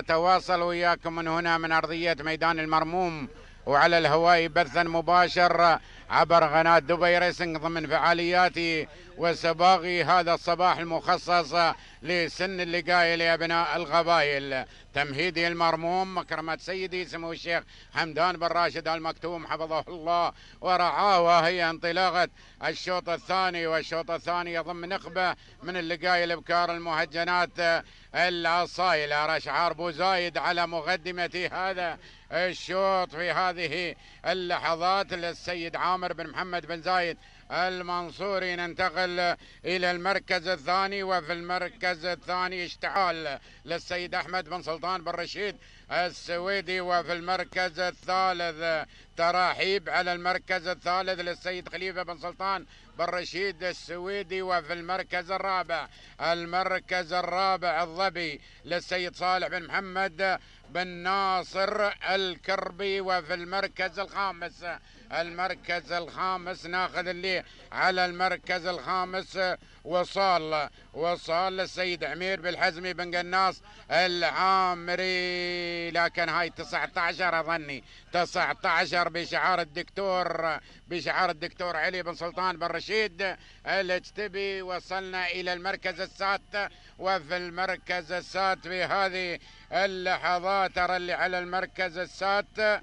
نتواصل وياكم من هنا من أرضية ميدان المرموم وعلى الهواء بثا مباشر عبر قناة دبي ريسنج ضمن فعاليات وسباغي هذا الصباح المخصص لسن اللقاية لأبناء القبائل تمهيدي المرموم مكرمة سيدي سمو الشيخ حمدان بن راشد المكتوم حفظه الله ورعاه وهي انطلاقة الشوط الثاني والشوط الثاني يضم نخبة من اللقاية الابكار المهجنات الأصايلة رشعار بوزايد على مقدمة هذا الشوط في هذه اللحظات للسيد عام عامر بن محمد بن زايد المنصوري ننتقل إلى المركز الثاني وفي المركز الثاني اشتعال للسيد أحمد بن سلطان بن رشيد السويدي وفي المركز الثالث تراحيب على المركز الثالث للسيد خليفة بن سلطان بن رشيد السويدي وفي المركز الرابع المركز الرابع الظبي للسيد صالح بن محمد بن ناصر الكربي وفي المركز الخامس المركز الخامس ناخذ اللي على المركز الخامس وصال وصال السيد عمير بالحزمي بن قناص العامري لكن هاي 19 اظني 19 بشعار الدكتور بشعار الدكتور علي بن سلطان بن رشيد الاجتبي وصلنا الى المركز السادس وفي المركز السادس في هذه اللحظات ترى اللي على المركز السادس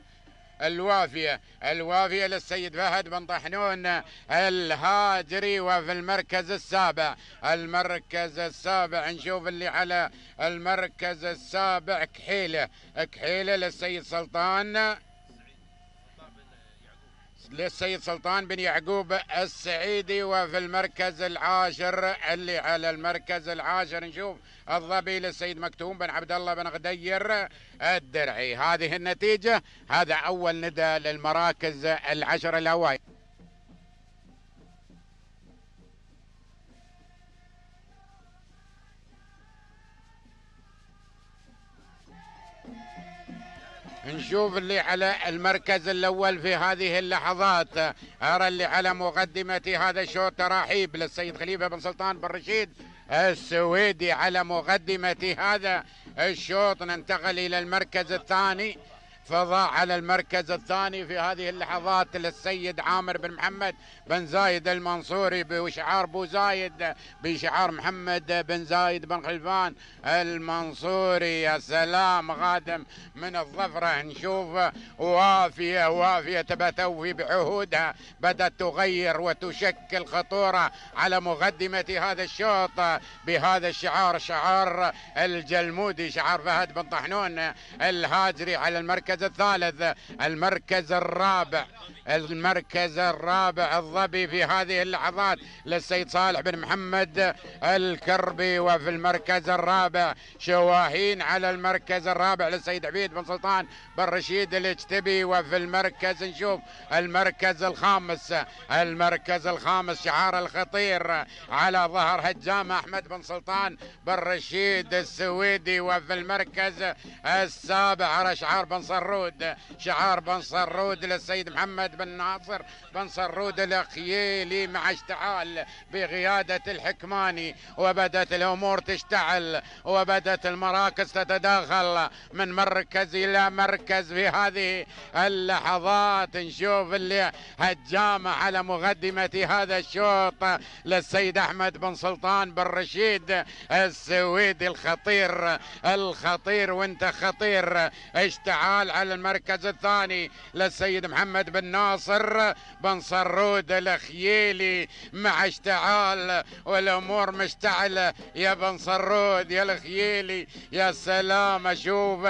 الوافية الوافية للسيد فهد بن طحنون الهاجري وفي المركز السابع المركز السابع نشوف اللي على المركز السابع كحيلة كحيلة للسيد سلطان للسيد سلطان بن يعقوب السعيدي وفي المركز العاشر اللي على المركز العاشر نشوف الظبي للسيد مكتوم بن عبد الله بن غدير الدرعي هذه النتيجة هذا أول ندى للمراكز العشر الأوائل نشوف اللي على المركز الأول في هذه اللحظات أرى اللي على مقدمة هذا الشوط ترحيب للسيد خليفة بن سلطان بن رشيد السويدي على مقدمة هذا الشوط ننتقل إلى المركز الثاني فضاء على المركز الثاني في هذه اللحظات للسيد عامر بن محمد بن زايد المنصوري بشعار بو زايد بشعار محمد بن زايد بن خلفان المنصوري يا سلام غادم من الظفرة نشوف وافية وافية تتوفي بعهودها بدأت تغير وتشكل خطورة على مقدمة هذا الشوط بهذا الشعار شعار الجلمودي شعار فهد بن طحنون الهاجري على المركز المركز الثالث المركز الرابع المركز الرابع الظبي في هذه اللحظات للسيد صالح بن محمد الكربي وفي المركز الرابع شواهين على المركز الرابع للسيد عبيد بن سلطان بن رشيد الاجتبي وفي المركز نشوف المركز الخامس المركز الخامس شعار الخطير على ظهر هجام احمد بن سلطان بن رشيد السويدي وفي المركز السابع على شعار بن صر صرود شعار بن صرود للسيد محمد بن ناصر بن صرود الأخيلي مع اشتعال بقيادة الحكماني وبدت الأمور تشتعل وبدت المراكز تتداخل من مركز إلى مركز في هذه اللحظات نشوف اللي هجامة على مقدمة هذا الشوط للسيد أحمد بن سلطان بن رشيد السويدي الخطير الخطير وانت خطير اشتعال على المركز الثاني للسيد محمد بن ناصر بن صرود الخيلي مع اشتعال والامور مشتعله يا بن صرود يا الخيلي يا سلام اشوف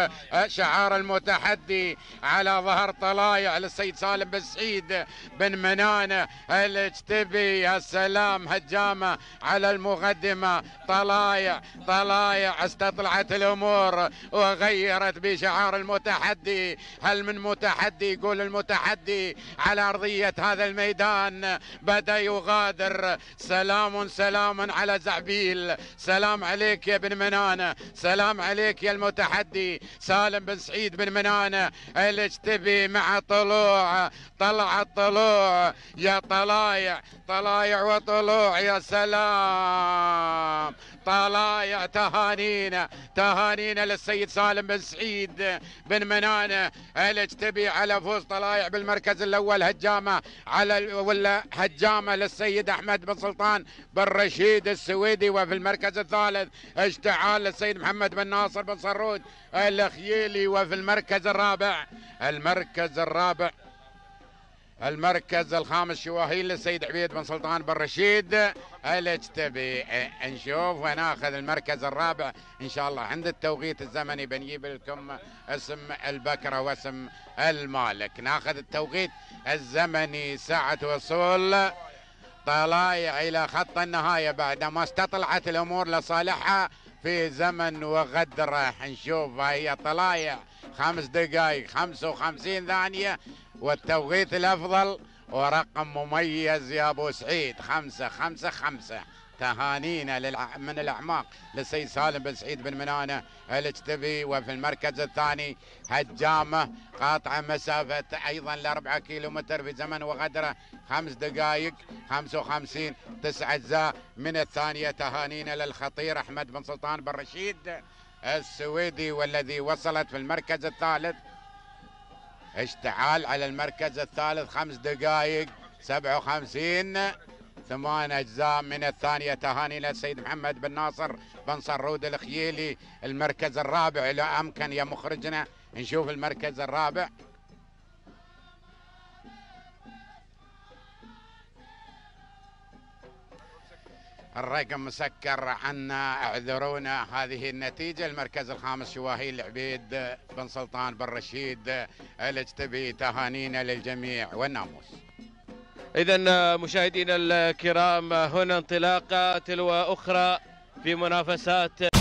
شعار المتحدي على ظهر طلايع للسيد سالم بن سعيد بن منانه الاجتبي يا سلام هجامه على المقدمه طلايع طلايع استطلعت الامور وغيرت بشعار المتحدي هل من متحدي يقول المتحدي على أرضية هذا الميدان بدأ يغادر سلام سلام على زعبيل سلام عليك يا ابن منانة سلام عليك يا المتحدي سالم بن سعيد بن منانة الاجتبي مع طلوع طلع الطلوع يا طلايع طلايع وطلوع يا سلام طلايا تهانينا تهانينا للسيد سالم بن سعيد بن منانة الاجتبي على فوز طلايع بالمركز الاول هجامه على ولا هجامه للسيد احمد بن سلطان بن رشيد السويدي وفي المركز الثالث اشتعال للسيد محمد بن ناصر بن صرود الخيلي وفي المركز الرابع المركز الرابع المركز الخامس شواهيل للسيد عبيد بن سلطان بن رشيد الاجتبي آه، نشوف وناخذ المركز الرابع ان شاء الله عند التوقيت الزمني بنجيب لكم اسم البكره واسم المالك ناخذ التوقيت الزمني ساعه وصول طلايع الى خط النهايه بعد ما استطلعت الامور لصالحها في زمن وغدره نشوف هي طلايع خمس دقائق 55 ثانيه والتوقيت الأفضل ورقم مميز يا أبو سعيد خمسة خمسة خمسة تهانينا من الأعماق للسيد سالم بن سعيد بن منانة الاجتبي وفي المركز الثاني هجامة قاطعة مسافة أيضا لأربعة كيلو متر في زمن وغدرة خمس دقائق 55 تسعة أجزاء من الثانية تهانينا للخطير أحمد بن سلطان بن رشيد السويدي والذي وصلت في المركز الثالث اشتعال على المركز الثالث خمس دقائق 57 ثمان اجزاء من الثانيه تهاني للسيد محمد بن ناصر بن صرود الخيلي المركز الرابع لا امكن يا مخرجنا نشوف المركز الرابع الرقم مسكر عنا اعذرونا هذه النتيجة المركز الخامس شواهين العبيد بن سلطان بن رشيد الاجتبي تهانينا للجميع والناموس إذا مشاهدينا الكرام هنا انطلاقة تلو أخرى في منافسات